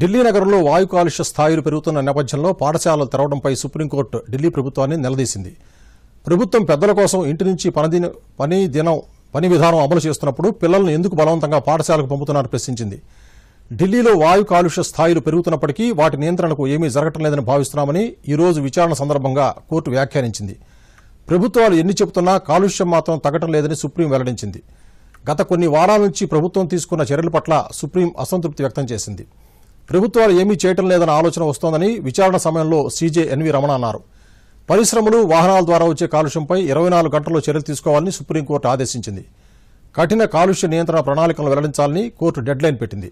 ఢిల్లీ నగరంలో వాయు కాలుష్య స్థాయిలు పెరుగుతున్న నేపథ్యంలో పాఠశాలలు తెరవడంపై సుప్రీంకోర్టు ఢిల్లీ ప్రభుత్వాన్ని నిలదీసింది ప్రభుత్వం పెద్దల కోసం ఇంటి నుంచి పని దినం పని విధానం అమలు చేస్తున్నప్పుడు పిల్లలను ఎందుకు బలవంతంగా పాఠశాలకు పంపుతున్నారని ప్రశ్నించింది ఢిల్లీలో వాయు కాలుష్య స్థాయిలు పెరుగుతున్నప్పటికీ వాటి నియంత్రణకు ఏమీ జరగటం లేదని భావిస్తున్నామని ఈరోజు విచారణ సందర్భంగా కోర్టు వ్యాఖ్యానించింది ప్రభుత్వాలు ఎన్ని చెబుతున్నా కాలుష్యం మాత్రం తగ్గటం లేదని సుప్రీం వెల్లడించింది గత కొన్ని వారాల నుంచి ప్రభుత్వం తీసుకున్న చర్యల పట్ల సుప్రీం అసంతృప్తి వ్యక్తం చేసింది ప్రభుత్వాలు ఏమీ చేయటం లేదన్న ఆలోచన వస్తోందని విచారణ సమయంలో సీజే ఎన్వి రమణ అన్నారు పరిశ్రమలు వాహనాల ద్వారా వచ్చే కాలుష్యంపై ఇరవై నాలుగు గంటల్లో చర్యలు తీసుకోవాలని సుప్రీంకోర్టు ఆదేశించింది కఠిన కాలుష్య నియంత్రణ ప్రణాళికలను వెల్లడించాలని కోర్టు డెడ్లైన్ పెట్టింది